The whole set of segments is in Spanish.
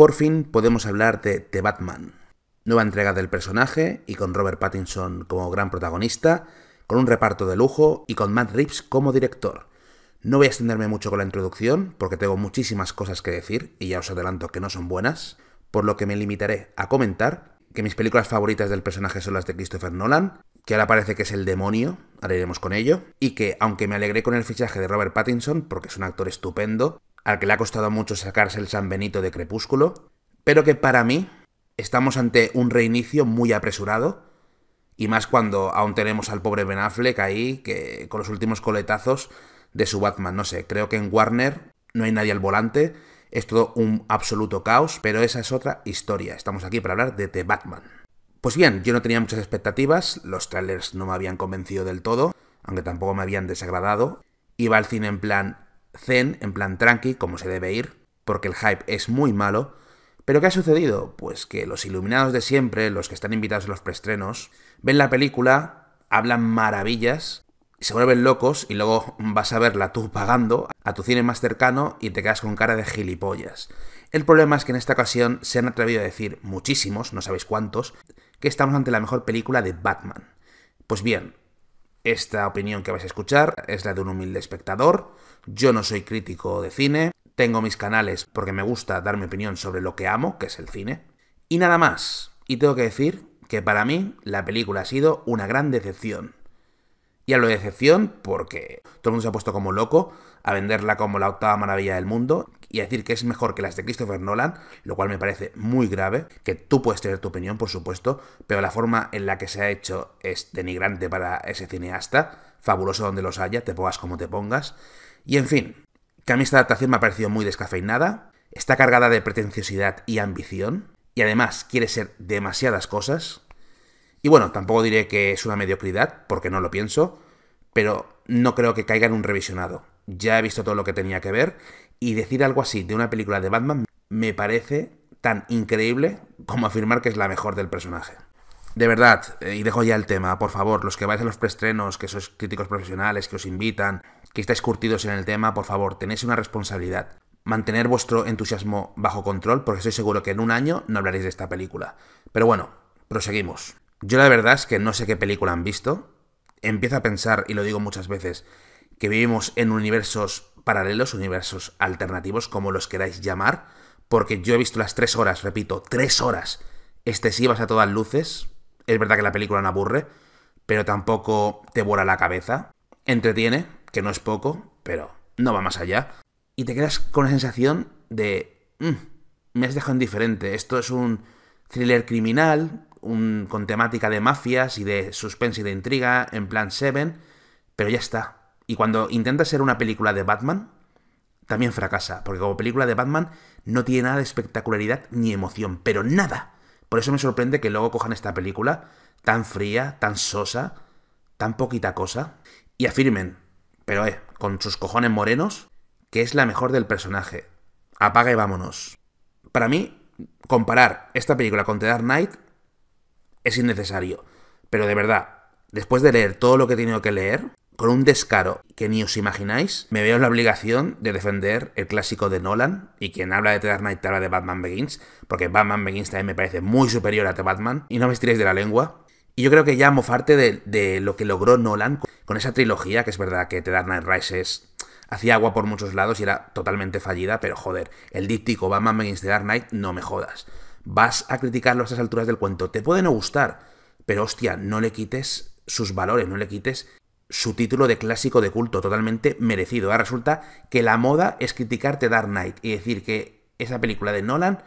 Por fin podemos hablar de The Batman, nueva entrega del personaje y con Robert Pattinson como gran protagonista, con un reparto de lujo y con Matt Reeves como director. No voy a extenderme mucho con la introducción porque tengo muchísimas cosas que decir y ya os adelanto que no son buenas, por lo que me limitaré a comentar que mis películas favoritas del personaje son las de Christopher Nolan, que ahora parece que es el demonio, ahora iremos con ello, y que aunque me alegré con el fichaje de Robert Pattinson, porque es un actor estupendo, al que le ha costado mucho sacarse el San Benito de Crepúsculo, pero que para mí estamos ante un reinicio muy apresurado, y más cuando aún tenemos al pobre Ben Affleck ahí, que con los últimos coletazos de su Batman, no sé, creo que en Warner no hay nadie al volante, es todo un absoluto caos, pero esa es otra historia, estamos aquí para hablar de The Batman. Pues bien, yo no tenía muchas expectativas, los trailers no me habían convencido del todo, aunque tampoco me habían desagradado, iba al cine en plan, zen, en plan tranqui, como se debe ir, porque el hype es muy malo. Pero ¿qué ha sucedido? Pues que los iluminados de siempre, los que están invitados a los preestrenos, ven la película, hablan maravillas, se vuelven locos y luego vas a verla tú pagando a tu cine más cercano y te quedas con cara de gilipollas. El problema es que en esta ocasión se han atrevido a decir muchísimos, no sabéis cuántos, que estamos ante la mejor película de Batman. Pues bien, esta opinión que vais a escuchar es la de un humilde espectador. Yo no soy crítico de cine. Tengo mis canales porque me gusta dar mi opinión sobre lo que amo, que es el cine. Y nada más. Y tengo que decir que para mí la película ha sido una gran decepción. Y hablo de decepción porque todo el mundo se ha puesto como loco a venderla como la octava maravilla del mundo, y decir que es mejor que las de Christopher Nolan, lo cual me parece muy grave, que tú puedes tener tu opinión, por supuesto, pero la forma en la que se ha hecho es denigrante para ese cineasta, fabuloso donde los haya, te pongas como te pongas, y en fin, que a mí esta adaptación me ha parecido muy descafeinada, está cargada de pretenciosidad y ambición, y además quiere ser demasiadas cosas, y bueno, tampoco diré que es una mediocridad, porque no lo pienso, pero no creo que caiga en un revisionado ya he visto todo lo que tenía que ver, y decir algo así de una película de Batman me parece tan increíble como afirmar que es la mejor del personaje. De verdad, eh, y dejo ya el tema, por favor, los que vais a los preestrenos, que sois críticos profesionales, que os invitan, que estáis curtidos en el tema, por favor, tenéis una responsabilidad. Mantener vuestro entusiasmo bajo control, porque estoy seguro que en un año no hablaréis de esta película. Pero bueno, proseguimos. Yo la verdad es que no sé qué película han visto. Empiezo a pensar, y lo digo muchas veces, que vivimos en universos paralelos, universos alternativos, como los queráis llamar, porque yo he visto las tres horas, repito, tres horas excesivas a todas luces. Es verdad que la película no aburre, pero tampoco te vuela la cabeza. Entretiene, que no es poco, pero no va más allá. Y te quedas con la sensación de... Mm, me has dejado indiferente. Esto es un thriller criminal, un, con temática de mafias y de suspense y de intriga, en plan Seven, pero ya está. Y cuando intenta ser una película de Batman, también fracasa, porque como película de Batman no tiene nada de espectacularidad ni emoción, pero nada. Por eso me sorprende que luego cojan esta película tan fría, tan sosa, tan poquita cosa, y afirmen, pero eh, con sus cojones morenos, que es la mejor del personaje. Apaga y vámonos. Para mí, comparar esta película con The Dark Knight es innecesario, pero de verdad, después de leer todo lo que he tenido que leer, con un descaro que ni os imagináis, me veo en la obligación de defender el clásico de Nolan y quien habla de The Dark Knight habla de Batman Begins, porque Batman Begins también me parece muy superior a The Batman y no me estiréis de la lengua. Y yo creo que ya mofarte de, de lo que logró Nolan con esa trilogía, que es verdad que The Dark Knight Rises hacía agua por muchos lados y era totalmente fallida, pero joder, el díptico Batman Begins The Dark Knight, no me jodas. Vas a criticarlo a esas alturas del cuento, te puede no gustar, pero hostia, no le quites sus valores, no le quites su título de clásico de culto totalmente merecido. Ahora resulta que la moda es criticarte Dark Knight y decir que esa película de Nolan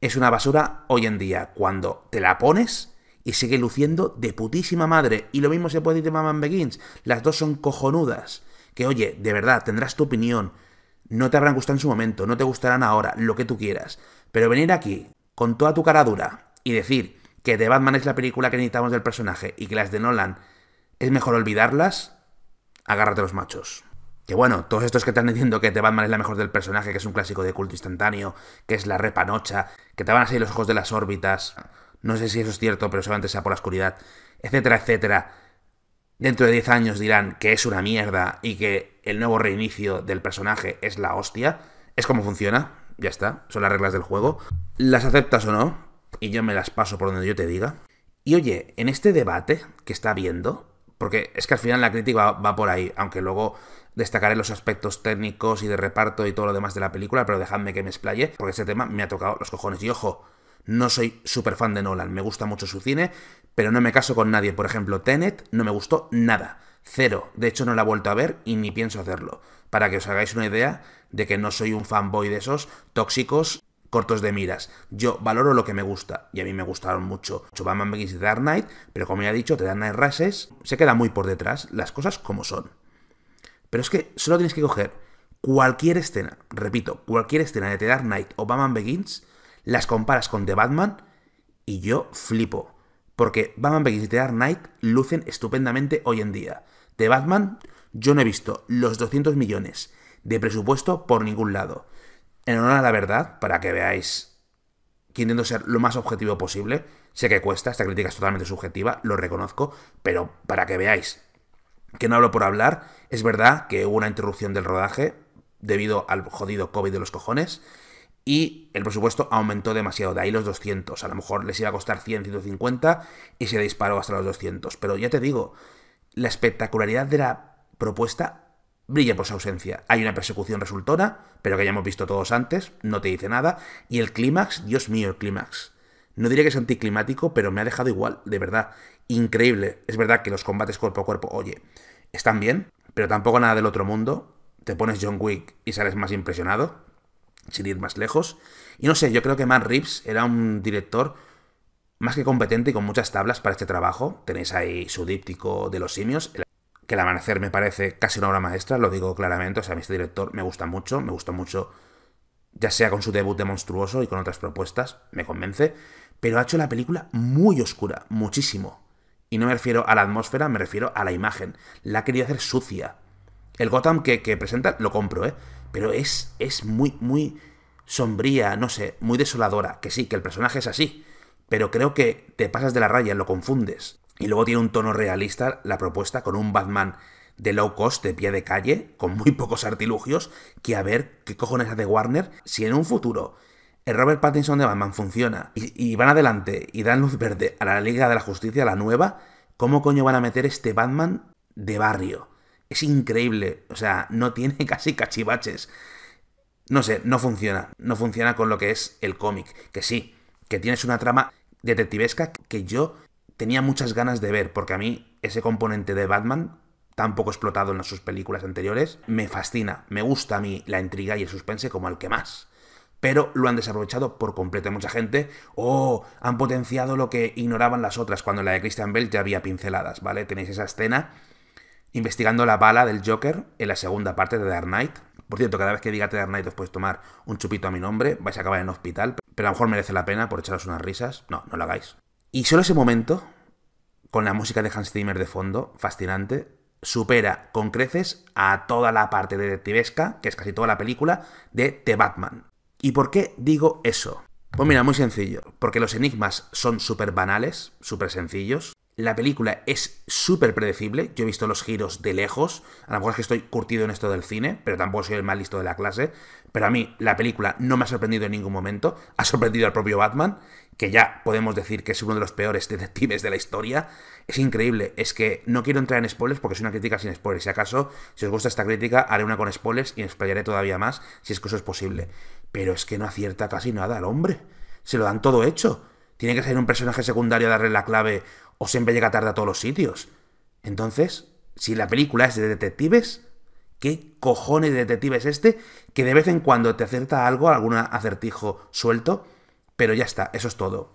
es una basura hoy en día, cuando te la pones y sigue luciendo de putísima madre. Y lo mismo se puede decir de Maman Begins. Las dos son cojonudas. Que oye, de verdad, tendrás tu opinión. No te habrán gustado en su momento, no te gustarán ahora, lo que tú quieras. Pero venir aquí, con toda tu cara dura, y decir que The Batman es la película que necesitamos del personaje y que las de Nolan es mejor olvidarlas, agárrate los machos. Que bueno, todos estos que están diciendo que te mal es la mejor del personaje, que es un clásico de culto instantáneo, que es la repanocha, que te van a salir los ojos de las órbitas, no sé si eso es cierto, pero solamente sea por la oscuridad, etcétera, etcétera. Dentro de 10 años dirán que es una mierda y que el nuevo reinicio del personaje es la hostia. Es como funciona, ya está, son las reglas del juego. Las aceptas o no, y yo me las paso por donde yo te diga. Y oye, en este debate que está habiendo, porque es que al final la crítica va, por ahí, aunque luego destacaré los aspectos técnicos y de reparto y todo lo demás de la película, pero dejadme que me explaye, porque este tema me ha tocado los cojones. Y ojo, no soy súper fan de Nolan, me gusta mucho su cine, pero no me caso con nadie. Por ejemplo, Tenet no me gustó nada, cero. De hecho, no la he vuelto a ver y ni pienso hacerlo. Para que os hagáis una idea de que no soy un fanboy de esos tóxicos cortos de miras. Yo valoro lo que me gusta y a mí me gustaron mucho. Batman Begins y Dark Knight, pero como ya he dicho, The Dark Knight Rises se queda muy por detrás, las cosas como son. Pero es que solo tienes que coger cualquier escena, repito, cualquier escena de The Dark Knight o Batman Begins, las comparas con The Batman y yo flipo. Porque Batman Begins y The Dark Knight lucen estupendamente hoy en día. The Batman, yo no he visto los 200 millones de presupuesto por ningún lado en honor a la verdad, para que veáis que intento ser lo más objetivo posible. Sé que cuesta, esta crítica es totalmente subjetiva, lo reconozco, pero para que veáis que no hablo por hablar, es verdad que hubo una interrupción del rodaje debido al jodido COVID de los cojones y el presupuesto aumentó demasiado, de ahí los 200. A lo mejor les iba a costar 100, 150 y se disparó hasta los 200. Pero ya te digo, la espectacularidad de la propuesta brilla por su ausencia. Hay una persecución resultona, pero que ya hemos visto todos antes, no te dice nada. Y el clímax, Dios mío, el clímax. No diría que es anticlimático, pero me ha dejado igual, de verdad. Increíble. Es verdad que los combates cuerpo a cuerpo, oye, están bien, pero tampoco nada del otro mundo. Te pones John Wick y sales más impresionado, sin ir más lejos. Y no sé, yo creo que Matt Reeves era un director más que competente y con muchas tablas para este trabajo. Tenéis ahí su díptico de los simios, que el amanecer me parece casi una obra maestra, lo digo claramente, o sea, a mí este director me gusta mucho, me gusta mucho, ya sea con su debut de monstruoso y con otras propuestas, me convence, pero ha hecho la película muy oscura, muchísimo. Y no me refiero a la atmósfera, me refiero a la imagen. La ha querido hacer sucia. El Gotham que, presenta lo compro, ¿eh? Pero es, es muy, muy sombría, no sé, muy desoladora. Que sí, que el personaje es así. Pero creo que te pasas de la raya, lo confundes. Y luego tiene un tono realista la propuesta con un Batman de low cost, de pie de calle, con muy pocos artilugios, que a ver qué cojones hace Warner si en un futuro el Robert Pattinson de Batman funciona y, y, van adelante y dan luz verde a la Liga de la Justicia, la nueva, ¿cómo coño van a meter este Batman de barrio? Es increíble, o sea, no tiene casi cachivaches. No sé, no funciona, no funciona con lo que es el cómic, que sí, que tienes una trama detectivesca que yo tenía muchas ganas de ver, porque a mí ese componente de Batman, tan poco explotado en sus películas anteriores, me fascina, me gusta a mí la intriga y el suspense como al que más. Pero lo han desaprovechado por completo. Mucha gente, oh, han potenciado lo que ignoraban las otras, cuando la de Christian Bell ya había pinceladas, ¿vale? Tenéis esa escena investigando la bala del Joker en la segunda parte de Dark Knight. Por cierto, cada vez que diga Dark Knight os podéis tomar un chupito a mi nombre, vais a acabar en hospital, pero a lo mejor merece la pena por echaros unas risas. No, no lo hagáis. Y solo ese momento, con la música de Hans Zimmer de fondo, fascinante, supera con creces a toda la parte detectivesca, que es casi toda la película, de The Batman. ¿Y por qué digo eso? Pues mira, muy sencillo, porque los enigmas son súper banales, súper sencillos, la película es súper predecible, yo he visto los giros de lejos, a lo mejor es que estoy curtido en esto del cine, pero tampoco soy el más listo de la clase, pero a mí la película no me ha sorprendido en ningún momento, ha sorprendido al propio Batman, que ya podemos decir que es uno de los peores detectives de la historia, es increíble, es que no quiero entrar en spoilers porque es una crítica sin spoilers, si acaso, si os gusta esta crítica, haré una con spoilers y explayaré todavía más, si es que eso es posible, pero es que no acierta casi nada al hombre, se lo dan todo hecho tiene que ser un personaje secundario a darle la clave o siempre llega tarde a todos los sitios. Entonces, si la película es de detectives, ¿qué cojones de detectives es este que de vez en cuando te acerta algo, algún acertijo suelto? Pero ya está, eso es todo.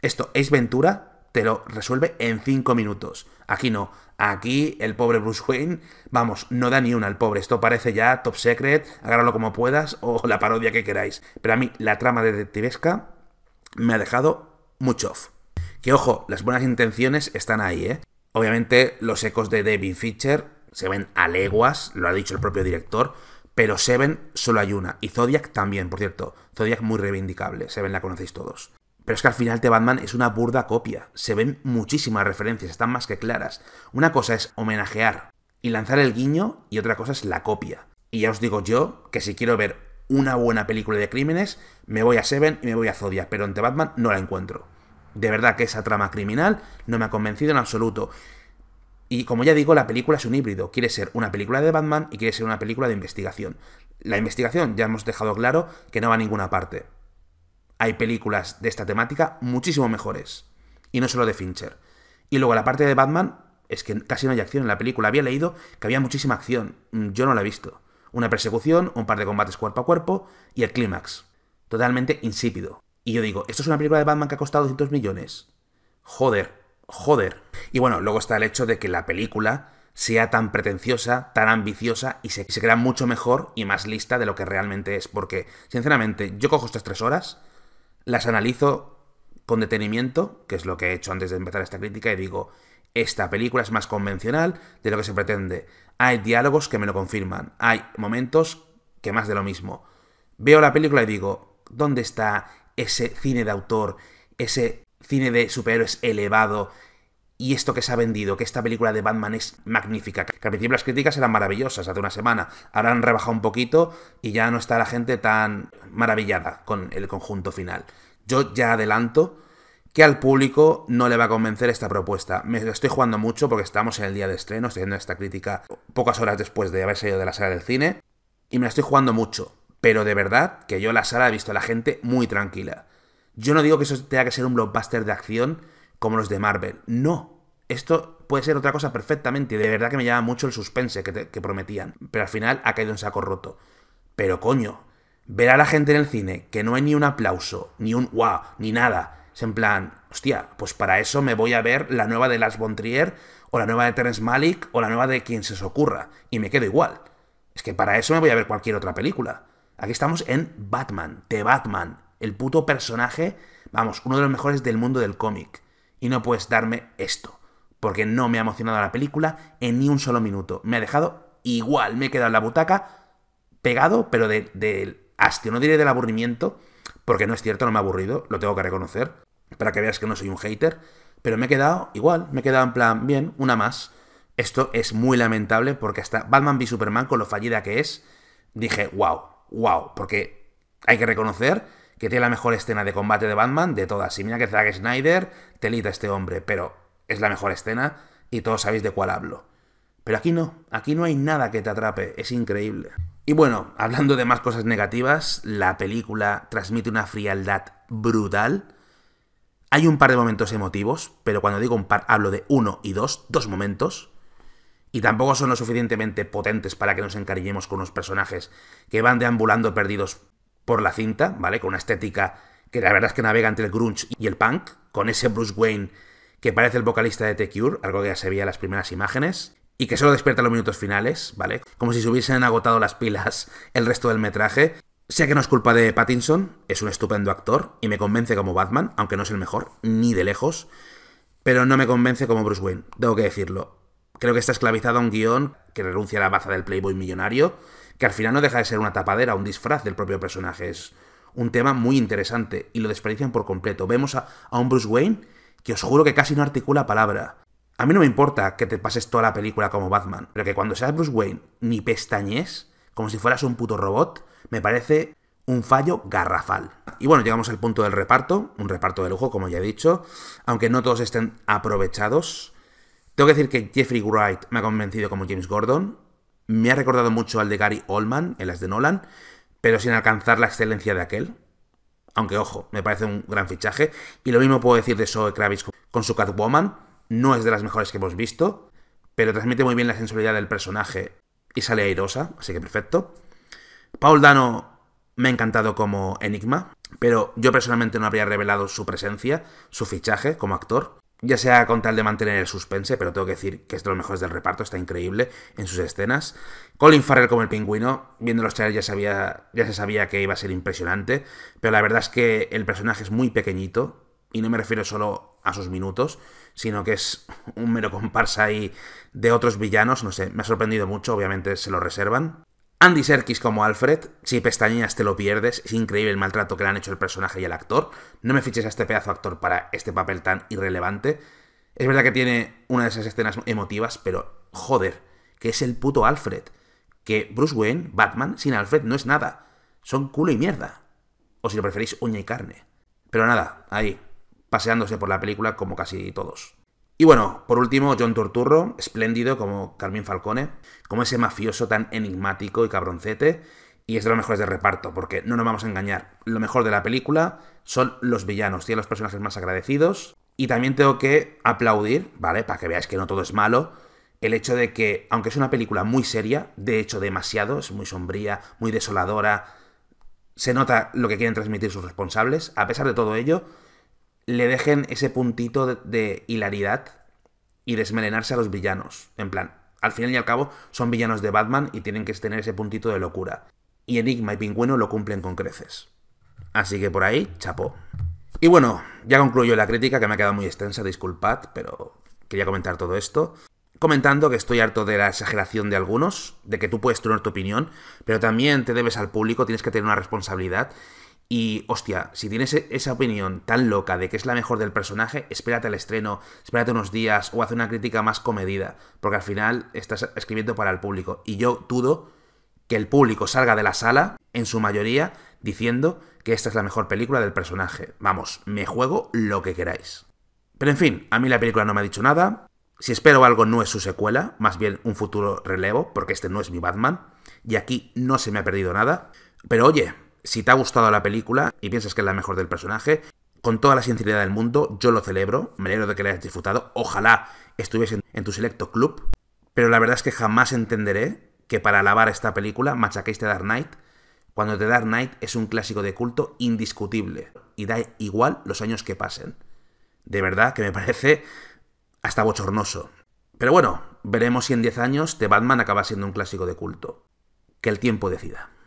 Esto, Ace Ventura, te lo resuelve en 5 minutos. Aquí no. Aquí el pobre Bruce Wayne, vamos, no da ni una al pobre. Esto parece ya top secret, agárralo como puedas o la parodia que queráis. Pero a mí la trama detectivesca me ha dejado mucho Que ojo, las buenas intenciones están ahí, ¿eh? Obviamente los ecos de David Fischer se ven a leguas, lo ha dicho el propio director, pero Seven solo hay una, y Zodiac también, por cierto. Zodiac muy reivindicable, Seven la conocéis todos. Pero es que al final de Batman es una burda copia, se ven muchísimas referencias, están más que claras. Una cosa es homenajear y lanzar el guiño, y otra cosa es la copia. Y ya os digo yo que si quiero ver una buena película de crímenes, me voy a Seven y me voy a Zodiac, pero en The Batman no la encuentro. De verdad que esa trama criminal no me ha convencido en absoluto. Y como ya digo, la película es un híbrido. Quiere ser una película de Batman y quiere ser una película de investigación. La investigación ya hemos dejado claro que no va a ninguna parte. Hay películas de esta temática muchísimo mejores. Y no solo de Fincher. Y luego la parte de Batman es que casi no hay acción en la película. Había leído que había muchísima acción. Mm, yo no la he visto. Una persecución, un par de combates cuerpo a cuerpo y el clímax. Totalmente insípido. Y yo digo, esto es una película de Batman que ha costado 200 millones. Joder, joder. Y bueno, luego está el hecho de que la película sea tan pretenciosa, tan ambiciosa y se, se crea mucho mejor y más lista de lo que realmente es. Porque, sinceramente, yo cojo estas tres horas, las analizo con detenimiento, que es lo que he hecho antes de empezar esta crítica, y digo, esta película es más convencional de lo que se pretende. Hay diálogos que me lo confirman, hay momentos que más de lo mismo. Veo la película y digo, ¿dónde está ese cine de autor, ese cine de superhéroes elevado y esto que se ha vendido, que esta película de Batman es magnífica. Que al principio las críticas eran maravillosas hace una semana, ahora han rebajado un poquito y ya no está la gente tan maravillada con el conjunto final. Yo ya adelanto que al público no le va a convencer esta propuesta. Me estoy jugando mucho porque estamos en el día de estreno, estoy haciendo esta crítica pocas horas después de haber salido de la sala del cine y me la estoy jugando mucho. Pero de verdad que yo en la sala he visto a la gente muy tranquila. Yo no digo que eso tenga que ser un blockbuster de acción como los de Marvel. No. Esto puede ser otra cosa perfectamente. Y de verdad que me llama mucho el suspense que, prometían. Pero al final ha caído en saco roto. Pero coño, ver a la gente en el cine que no hay ni un aplauso, ni un wow, ni nada. Es en plan, hostia, pues para eso me voy a ver la nueva de Las von o la nueva de Terence Malik, o la nueva de quien se os ocurra. Y me quedo igual. Es que para eso me voy a ver cualquier otra película. Aquí estamos en Batman, The Batman, el puto personaje, vamos, uno de los mejores del mundo del cómic. Y no puedes darme esto, porque no me ha emocionado la película en ni un solo minuto. Me ha dejado igual, me he quedado en la butaca pegado, pero del de, hastio, no diré del aburrimiento, porque no es cierto, no me ha aburrido, lo tengo que reconocer, para que veas que no soy un hater, pero me he quedado igual, me he quedado en plan, bien, una más. Esto es muy lamentable porque hasta Batman v Superman, con lo fallida que es, dije, wow, wow, porque hay que reconocer que tiene la mejor escena de combate de Batman de todas. Y mira que Zack Snyder telita este hombre, pero es la mejor escena y todos sabéis de cuál hablo. Pero aquí no, aquí no hay nada que te atrape, es increíble. Y bueno, hablando de más cosas negativas, la película transmite una frialdad brutal. Hay un par de momentos emotivos, pero cuando digo un par hablo de uno y dos, dos momentos y tampoco son lo suficientemente potentes para que nos encariñemos con unos personajes que van deambulando perdidos por la cinta, ¿vale? Con una estética que la verdad es que navega entre el grunge y el punk, con ese Bruce Wayne que parece el vocalista de The Cure, algo que ya se veía en las primeras imágenes, y que solo despierta en los minutos finales, ¿vale? Como si se hubiesen agotado las pilas el resto del metraje. Sé que no es culpa de Pattinson, es un estupendo actor y me convence como Batman, aunque no es el mejor, ni de lejos, pero no me convence como Bruce Wayne, tengo que decirlo. Creo que está esclavizado a un guión que renuncia a la baza del Playboy millonario, que al final no deja de ser una tapadera, un disfraz del propio personaje. Es un tema muy interesante y lo desperdician por completo. Vemos a, un Bruce Wayne que os juro que casi no articula palabra. A mí no me importa que te pases toda la película como Batman, pero que cuando seas Bruce Wayne ni pestañes, como si fueras un puto robot, me parece un fallo garrafal. Y bueno, llegamos al punto del reparto, un reparto de lujo, como ya he dicho, aunque no todos estén aprovechados. Tengo que decir que Jeffrey Wright me ha convencido como James Gordon. Me ha recordado mucho al de Gary Oldman en las de Nolan, pero sin alcanzar la excelencia de aquel. Aunque, ojo, me parece un gran fichaje. Y lo mismo puedo decir de Zoe Kravitz con su Catwoman. No es de las mejores que hemos visto, pero transmite muy bien la sensibilidad del personaje y sale airosa, así que perfecto. Paul Dano me ha encantado como Enigma, pero yo personalmente no habría revelado su presencia, su fichaje como actor. Ya sea con tal de mantener el suspense, pero tengo que decir que es de los mejores del reparto, está increíble en sus escenas. Colin Farrell como el pingüino, viendo los trailers ya, sabía, ya se sabía que iba a ser impresionante, pero la verdad es que el personaje es muy pequeñito, y no me refiero solo a sus minutos, sino que es un mero comparsa ahí de otros villanos, no sé, me ha sorprendido mucho, obviamente se lo reservan. Andy Serkis como Alfred, si pestañeas te lo pierdes, es increíble el maltrato que le han hecho el personaje y el actor. No me fiches a este pedazo de actor para este papel tan irrelevante. Es verdad que tiene una de esas escenas emotivas, pero joder, que es el puto Alfred. Que Bruce Wayne, Batman, sin Alfred no es nada. Son culo y mierda. O si lo preferís, uña y carne. Pero nada, ahí, paseándose por la película como casi todos. Y bueno, por último, John Turturro, espléndido como Carmín Falcone, como ese mafioso tan enigmático y cabroncete, y es de los mejores de reparto, porque no nos vamos a engañar. Lo mejor de la película son los villanos, tiene los personajes más agradecidos. Y también tengo que aplaudir, ¿vale? Para que veáis que no todo es malo, el hecho de que, aunque es una película muy seria, de hecho demasiado, es muy sombría, muy desoladora, se nota lo que quieren transmitir sus responsables, a pesar de todo ello, le dejen ese puntito de, hilaridad y desmelenarse a los villanos. En plan, al final y al cabo son villanos de Batman y tienen que tener ese puntito de locura. Y Enigma y Pingüino lo cumplen con creces. Así que por ahí, chapó. Y bueno, ya concluyo la crítica que me ha quedado muy extensa, disculpad, pero quería comentar todo esto. Comentando que estoy harto de la exageración de algunos, de que tú puedes tener tu opinión, pero también te debes al público, tienes que tener una responsabilidad y hostia, si tienes e-, esa opinión tan loca de que es la mejor del personaje, espérate al estreno, espérate unos días o haz una crítica más comedida, porque al final estás escribiendo para el público. Y yo dudo que el público salga de la sala, en su mayoría, diciendo que esta es la mejor película del personaje. Vamos, me juego lo que queráis. Pero en fin, a mí la película no me ha dicho nada. Si espero algo no es su secuela, más bien un futuro relevo, porque este no es mi Batman. Y aquí no se me ha perdido nada. Pero oye, si te ha gustado la película y piensas que es la mejor del personaje, con toda la sinceridad del mundo, yo lo celebro, me alegro de que la hayas disfrutado, ojalá estuviese en tu selecto club, pero la verdad es que jamás entenderé que para alabar esta película machaquéis The Dark Knight, cuando The Dark Knight es un clásico de culto indiscutible y da igual los años que pasen. De verdad que me parece hasta bochornoso. Pero bueno, veremos si en 10 años The Batman acaba siendo un clásico de culto. Que el tiempo decida.